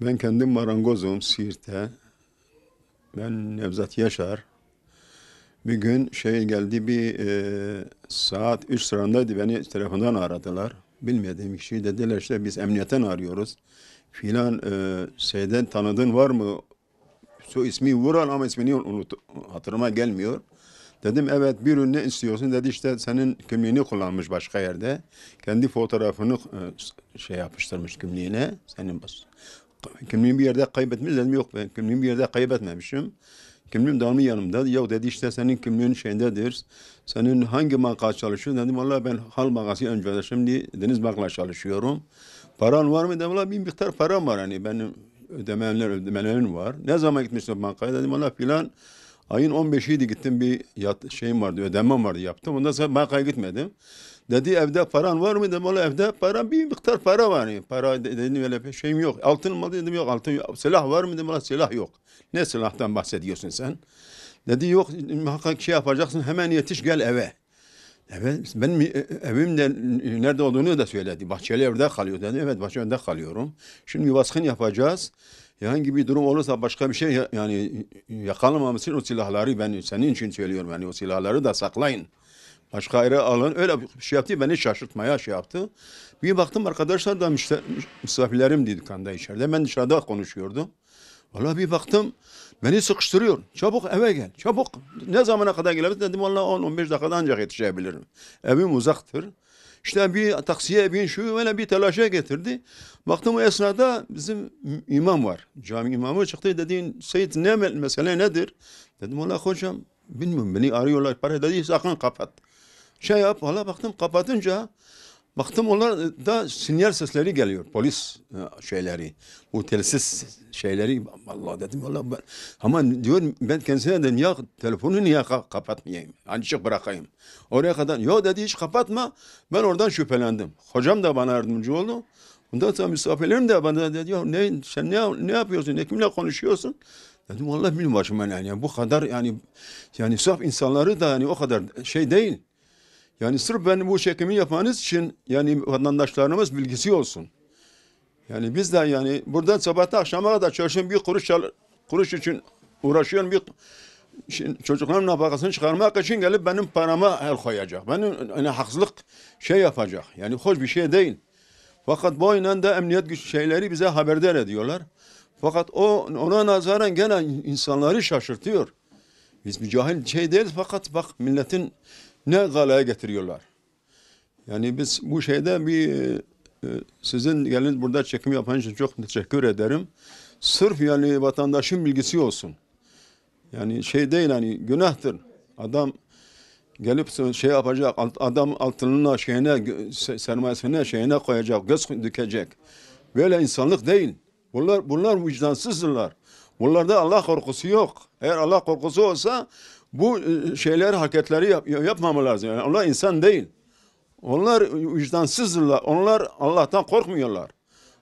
Ben kendim marangozum Siirt'te. Ben Nevzat Yaşar. Bir gün şey geldi bir e, saat 3 sırandaydı beni telefondan aradılar. Bilmediğim kişi dediler işte biz emniyetten arıyoruz. Filan e, şeyden tanıdığın var mı? Şu ismi Vural ama ismini unut hatırıma gelmiyor. Dedim evet bir ürün ne istiyorsun? Dedi işte senin kimliğini kullanmış başka yerde. Kendi fotoğrafını e, şey yapıştırmış kimliğine. Senin kimliğimi bir yerde kaybetmiş dedim yok ben kimliğimi bir yerde kaybetmemişim. Kimliğim daimi yanımda. Yok dedi işte senin kimliğin şeyindedir. Senin hangi makas çalışıyorsun dedim. Valla ben hal bankası önce de şimdi deniz bankla çalışıyorum. Paran var mı dedim. Valla bir miktar param var hani benim ödemeler ödemelerim var. Ne zaman gitmişsin bankaya dedim. Valla filan Ayın 15'iydi gittim bir yat, şeyim vardı ödemem vardı yaptım. Ondan sonra bankaya gitmedim. Dedi evde paran var mı? Dedim valla evde para bir miktar para var. Yani. Para dedim öyle şeyim yok. Altın mı dedim yok altın yok. Silah var mı dedim valla silah yok. Ne silahtan bahsediyorsun sen? Dedi yok muhakkak şey yapacaksın hemen yetiş gel eve. Evet ben e, e, evim de nerede olduğunu da söyledi. Bahçeli evde kalıyor dedi. Evet Bahçeli evde kalıyorum. Şimdi baskın yapacağız herhangi bir durum olursa başka bir şey yani yakalamamız için o silahları ben senin için söylüyorum yani o silahları da saklayın. Başka yere alın. Öyle bir şey yaptı beni şaşırtmaya şey yaptı. Bir baktım arkadaşlar da misafirlerim dükkanda içeride. Ben dışarıda konuşuyordum. Valla bir baktım beni sıkıştırıyor. Çabuk eve gel. Çabuk. Ne zamana kadar gelebilirsin dedim valla 10-15 dakikada ancak yetişebilirim. Evim uzaktır. İşte bir taksiye bin şu böyle bir telaşa getirdi. Baktım o esnada bizim imam var. Cami imamı çıktı dedi Seyit ne mesele nedir? Dedim valla hocam bilmiyorum beni arıyorlar para dedi sakın kapat. Şey yap valla baktım kapatınca Baktım onlar da sinyal sesleri geliyor. Polis e, şeyleri. Bu telsiz şeyleri. Allah dedim Allah ben. Ama diyor ben kendisine dedim ya telefonu niye kapatmayayım? Açık bırakayım. Oraya kadar. Yok dedi hiç kapatma. Ben oradan şüphelendim. Hocam da bana yardımcı oldu. Ondan sonra misafirlerim de bana dedi ya ne, sen ne, ne yapıyorsun? Ne, kimle konuşuyorsun? Dedim vallahi bilmiyorum başıma yani. Bu kadar yani yani saf insanları da yani o kadar şey değil. Yani sırf ben bu çekimi yapmanız için yani vatandaşlarımız bilgisi olsun. Yani biz de yani buradan sabahta akşama kadar çalışan bir kuruş çal kuruş için uğraşıyorum bir şimdi çocukların nafakasını çıkarmak için gelip benim parama el koyacak. Benim yani haksızlık şey yapacak. Yani hoş bir şey değil. Fakat bu oyundan da emniyet güç şeyleri bize haberdar ediyorlar. Fakat o ona nazaran gene insanları şaşırtıyor. Biz bir cahil şey değiliz fakat bak milletin ne galaya getiriyorlar. Yani biz bu şeyde bir e, e, sizin geliniz burada çekim yapan için çok teşekkür ederim. Sırf yani vatandaşın bilgisi olsun. Yani şey değil hani günahtır. Adam gelip şey yapacak, adam altınına şeyine, sermayesine şeyine koyacak, göz dikecek. Böyle insanlık değil. Bunlar, bunlar vicdansızdırlar. Bunlarda Allah korkusu yok. Eğer Allah korkusu olsa bu e, şeyler hareketleri yap, yapmamı lazım. Yani onlar insan değil. Onlar vicdansızdırlar. Onlar Allah'tan korkmuyorlar.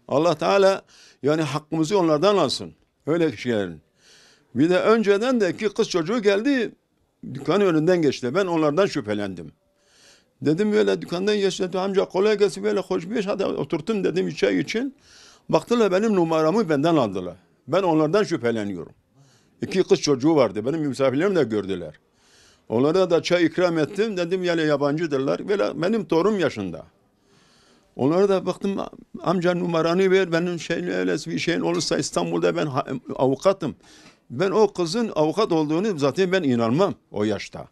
Allah Teala yani hakkımızı onlardan alsın. Öyle şeylerin. Bir de önceden de ki kız çocuğu geldi dükkanın önünden geçti. Ben onlardan şüphelendim. Dedim böyle dükkandan geçti. Amca kolay gelsin böyle hoş bir hadi oturttum dedim çay için. Baktılar benim numaramı benden aldılar. Ben onlardan şüpheleniyorum. İki kız çocuğu vardı. Benim misafirlerim de gördüler. Onlara da çay ikram ettim. Dedim yani yabancıdırlar. Böyle benim torun yaşında. Onlara da baktım amca numaranı ver benim şeyin öyle bir şeyin olursa İstanbul'da ben avukatım. Ben o kızın avukat olduğunu zaten ben inanmam o yaşta.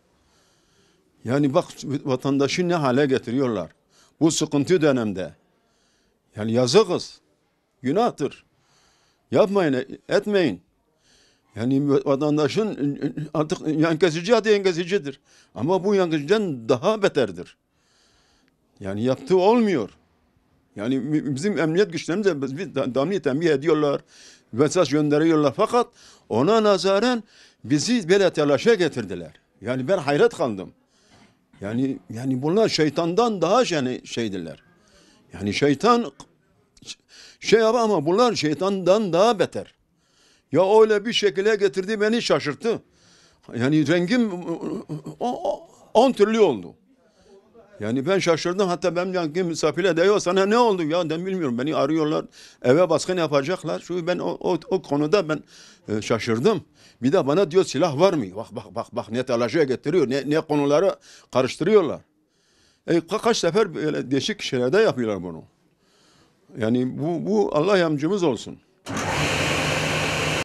Yani bak vatandaşı ne hale getiriyorlar. Bu sıkıntı dönemde. Yani yazıkız. Günahtır. Yapmayın, etmeyin. Yani vatandaşın artık yankesici adı yankesicidir. Ama bu yankesiciden daha beterdir. Yani yaptığı olmuyor. Yani bizim emniyet güçlerimize de biz damli tembih ediyorlar. Vesas gönderiyorlar. Fakat ona nazaran bizi böyle telaşa getirdiler. Yani ben hayret kaldım. Yani yani bunlar şeytandan daha yani şeydiler. Yani şeytan şey, şey ama bunlar şeytandan daha beter. Ya öyle bir şekilde getirdi beni şaşırttı. Yani rengim ıı, ıı, ıı, on türlü oldu. Yani ben şaşırdım hatta ben yani misafire diyor sana ne oldu ya ben bilmiyorum beni arıyorlar eve baskın yapacaklar. Şu ben o, o, o konuda ben e, şaşırdım. Bir de bana diyor silah var mı? Bak bak bak bak ne telaşa getiriyor ne, ne konuları karıştırıyorlar. E, ka kaç sefer böyle değişik şeylerde yapıyorlar bunu. Yani bu, bu Allah yamcımız olsun.